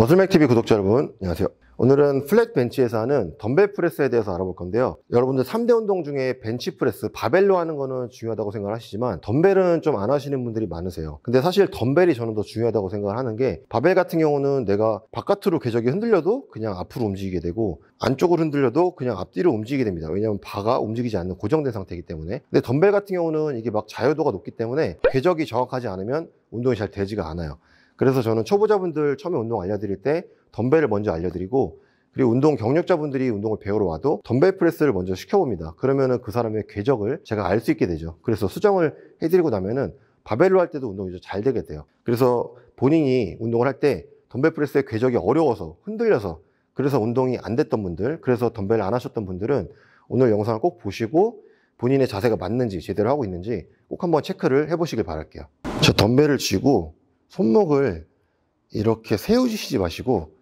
머슬맥TV 구독자 여러분 안녕하세요 오늘은 플랫 벤치에서 하는 덤벨 프레스에 대해서 알아볼 건데요 여러분들 3대 운동 중에 벤치 프레스 바벨로 하는 거는 중요하다고 생각하시지만 덤벨은 좀 안 하시는 분들이 많으세요 근데 사실 덤벨이 저는 더 중요하다고 생각을 하는 게 바벨 같은 경우는 내가 바깥으로 궤적이 흔들려도 그냥 앞으로 움직이게 되고 안쪽으로 흔들려도 그냥 앞뒤로 움직이게 됩니다 왜냐하면 바가 움직이지 않는 고정된 상태이기 때문에 근데 덤벨 같은 경우는 이게 막 자유도가 높기 때문에 궤적이 정확하지 않으면 운동이 잘 되지가 않아요 그래서 저는 초보자분들 처음에 운동 알려드릴 때 덤벨을 먼저 알려드리고 그리고 운동 경력자분들이 운동을 배우러 와도 덤벨 프레스를 먼저 시켜봅니다. 그러면그 사람의 궤적을 제가 알 수 있게 되죠. 그래서 수정을 해드리고 나면은 바벨로 할 때도 운동이 잘 되게 돼요. 그래서 본인이 운동을 할 때 덤벨 프레스의 궤적이 어려워서 흔들려서 그래서 운동이 안 됐던 분들, 그래서 덤벨을 안 하셨던 분들은 오늘 영상을 꼭 보시고 본인의 자세가 맞는지 제대로 하고 있는지 꼭 한번 체크를 해보시길 바랄게요. 저 덤벨을 쥐고 손목을 이렇게 세우시지 마시고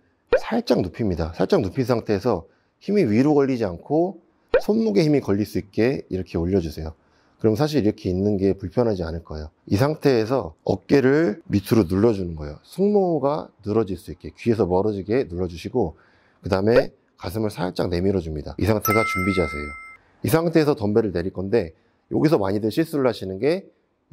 살짝 눕힙니다. 살짝 눕힌 상태에서 힘이 위로 걸리지 않고 손목에 힘이 걸릴 수 있게 이렇게 올려주세요. 그럼 사실 이렇게 있는 게 불편하지 않을 거예요. 이 상태에서 어깨를 밑으로 눌러주는 거예요. 승모가 늘어질 수 있게 귀에서 멀어지게 눌러주시고 그 다음에 가슴을 살짝 내밀어 줍니다. 이 상태가 준비 자세예요. 이 상태에서 덤벨을 내릴 건데 여기서 많이들 실수를 하시는 게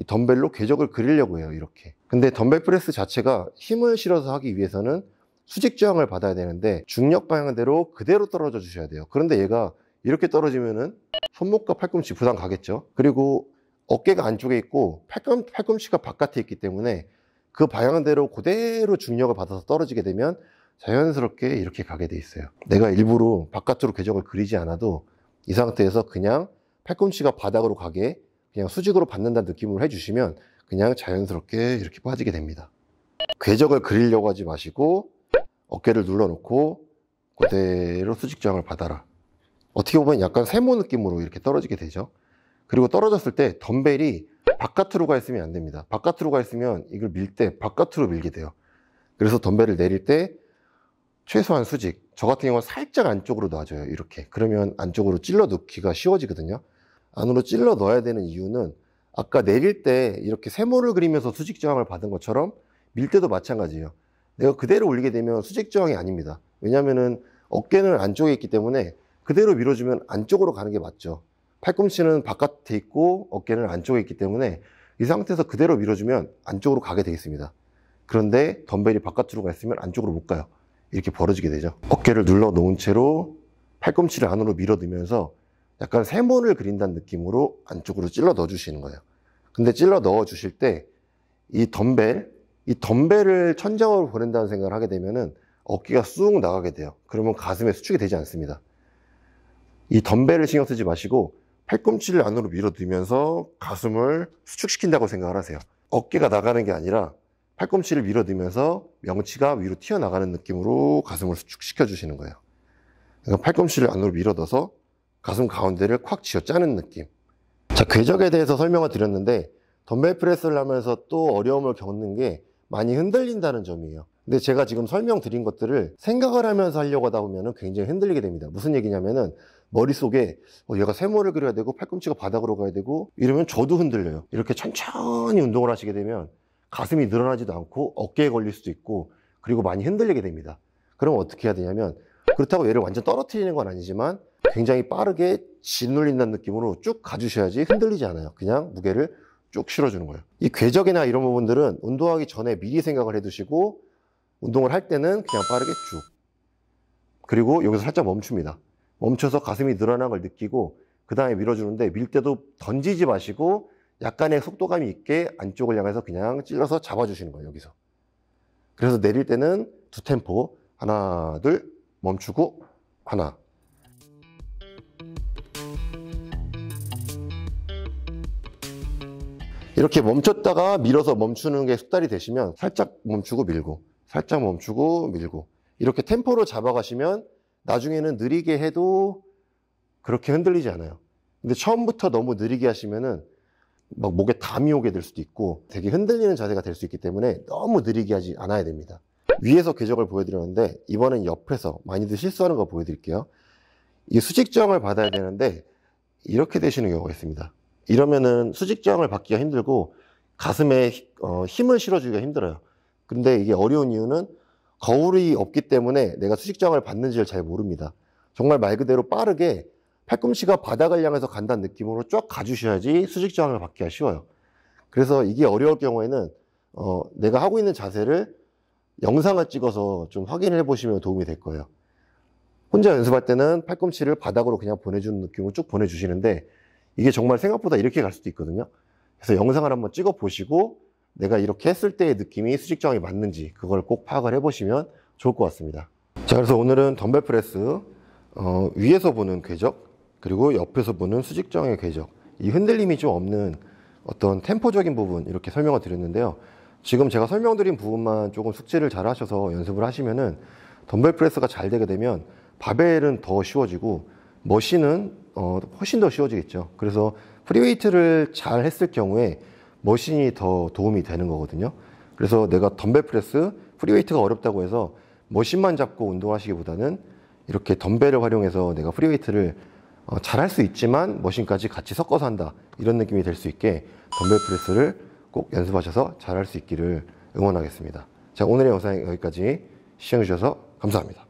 덤벨로 궤적을 그리려고 해요. 이렇게 근데 덤벨 프레스 자체가 힘을 실어서 하기 위해서는 수직 저항을 받아야 되는데 중력 방향대로 그대로 떨어져 주셔야 돼요. 그런데 얘가 이렇게 떨어지면은 손목과 팔꿈치 부상 가겠죠. 그리고 어깨가 안쪽에 있고 팔꿈, 팔꿈치가 바깥에 있기 때문에 그 방향대로 그대로 중력을 받아서 떨어지게 되면 자연스럽게 이렇게 가게 돼 있어요. 내가 일부러 바깥으로 궤적을 그리지 않아도 이 상태에서 그냥 팔꿈치가 바닥으로 가게 그냥 수직으로 받는다는 느낌으로 해주시면 그냥 자연스럽게 이렇게 빠지게 됩니다. 궤적을 그리려고 하지 마시고 어깨를 눌러놓고 그대로 수직장을 받아라. 어떻게 보면 약간 세모 느낌으로 이렇게 떨어지게 되죠. 그리고 떨어졌을 때 덤벨이 바깥으로 가 있으면 안 됩니다. 바깥으로 가 있으면 이걸 밀 때 바깥으로 밀게 돼요. 그래서 덤벨을 내릴 때 최소한 수직. 저 같은 경우는 살짝 안쪽으로 놔줘요. 이렇게. 그러면 안쪽으로 찔러 넣기가 쉬워지거든요. 안으로 찔러 넣어야 되는 이유는 아까 내릴 때 이렇게 세모를 그리면서 수직 저항을 받은 것처럼 밀 때도 마찬가지예요. 내가 그대로 올리게 되면 수직 저항이 아닙니다. 왜냐면은 어깨는 안쪽에 있기 때문에 그대로 밀어주면 안쪽으로 가는 게 맞죠. 팔꿈치는 바깥에 있고 어깨는 안쪽에 있기 때문에 이 상태에서 그대로 밀어주면 안쪽으로 가게 되겠습니다. 그런데 덤벨이 바깥으로 가 있으면 안쪽으로 못 가요. 이렇게 벌어지게 되죠. 어깨를 눌러 놓은 채로 팔꿈치를 안으로 밀어넣으면서 약간 세모를 그린다는 느낌으로 안쪽으로 찔러 넣어 주시는 거예요. 근데 찔러 넣어 주실 때 이 덤벨, 이 덤벨을 천장으로 보낸다는 생각을 하게 되면은 어깨가 쑥 나가게 돼요. 그러면 가슴에 수축이 되지 않습니다. 이 덤벨을 신경 쓰지 마시고 팔꿈치를 안으로 밀어두면서 가슴을 수축시킨다고 생각을 하세요. 어깨가 나가는 게 아니라 팔꿈치를 밀어두면서 명치가 위로 튀어나가는 느낌으로 가슴을 수축시켜 주시는 거예요. 그러니까 팔꿈치를 안으로 밀어둬서 가슴 가운데를 콱 쥐어짜는 느낌. 자, 궤적에 대해서 설명을 드렸는데 덤벨 프레스를 하면서 또 어려움을 겪는 게 많이 흔들린다는 점이에요. 근데 제가 지금 설명드린 것들을 생각을 하면서 하려고 하다 보면 굉장히 흔들리게 됩니다. 무슨 얘기냐면은 머릿속에 어, 얘가 세모를 그려야 되고 팔꿈치가 바닥으로 가야 되고 이러면 저도 흔들려요. 이렇게 천천히 운동을 하시게 되면 가슴이 늘어나지도 않고 어깨에 걸릴 수도 있고 그리고 많이 흔들리게 됩니다. 그럼 어떻게 해야 되냐면 그렇다고 얘를 완전 떨어뜨리는 건 아니지만 굉장히 빠르게 짓눌린다는 느낌으로 쭉 가주셔야지 흔들리지 않아요. 그냥 무게를 쭉 실어주는 거예요. 이 궤적이나 이런 부분들은 운동하기 전에 미리 생각을 해두시고 운동을 할 때는 그냥 빠르게 쭉 그리고 여기서 살짝 멈춥니다. 멈춰서 가슴이 늘어난 걸 느끼고 그 다음에 밀어주는데 밀 때도 던지지 마시고 약간의 속도감이 있게 안쪽을 향해서 그냥 찔러서 잡아주시는 거예요 여기서 그래서 내릴 때는 두 템포 하나 둘 멈추고 하나 이렇게 멈췄다가 밀어서 멈추는 게 숙달이 되시면 살짝 멈추고 밀고 살짝 멈추고 밀고 이렇게 템포로 잡아가시면 나중에는 느리게 해도 그렇게 흔들리지 않아요. 근데 처음부터 너무 느리게 하시면은 막 목에 담이 오게 될 수도 있고 되게 흔들리는 자세가 될 수 있기 때문에 너무 느리게 하지 않아야 됩니다. 위에서 궤적을 보여드렸는데 이번엔 옆에서 많이들 실수하는 거 보여드릴게요. 이 수직정을 받아야 되는데 이렇게 되시는 경우가 있습니다. 이러면은 수직저항을 받기가 힘들고 가슴에 어, 힘을 실어주기가 힘들어요. 근데 이게 어려운 이유는 거울이 없기 때문에 내가 수직저항을 받는지를 잘 모릅니다. 정말 말 그대로 빠르게 팔꿈치가 바닥을 향해서 간다는 느낌으로 쫙 가주셔야지 수직저항을 받기가 쉬워요. 그래서 이게 어려울 경우에는 어, 내가 하고 있는 자세를 영상을 찍어서 좀 확인해 보시면 도움이 될 거예요. 혼자 연습할 때는 팔꿈치를 바닥으로 그냥 보내주는 느낌으로 쭉 보내주시는데 이게 정말 생각보다 이렇게 갈 수도 있거든요. 그래서 영상을 한번 찍어 보시고 내가 이렇게 했을 때의 느낌이 수직정이 맞는지 그걸 꼭 파악을 해보시면 좋을 것 같습니다. 자, 그래서 오늘은 덤벨 프레스 어, 위에서 보는 궤적 그리고 옆에서 보는 수직정의 궤적 이 흔들림이 좀 없는 어떤 템포적인 부분 이렇게 설명을 드렸는데요. 지금 제가 설명드린 부분만 조금 숙지를 잘 하셔서 연습을 하시면은 덤벨 프레스가 잘 되게 되면 바벨은 더 쉬워지고 머신은 어, 훨씬 더 쉬워지겠죠. 그래서 프리웨이트를 잘 했을 경우에 머신이 더 도움이 되는 거거든요. 그래서 내가 덤벨 프레스, 프리웨이트가 어렵다고 해서 머신만 잡고 운동하시기보다는 이렇게 덤벨을 활용해서 내가 프리웨이트를 어, 잘할 수 있지만 머신까지 같이 섞어서 한다 이런 느낌이 될 수 있게 덤벨 프레스를 꼭 연습하셔서 잘 할 수 있기를 응원하겠습니다. 자 오늘의 영상 여기까지 시청해 주셔서 감사합니다.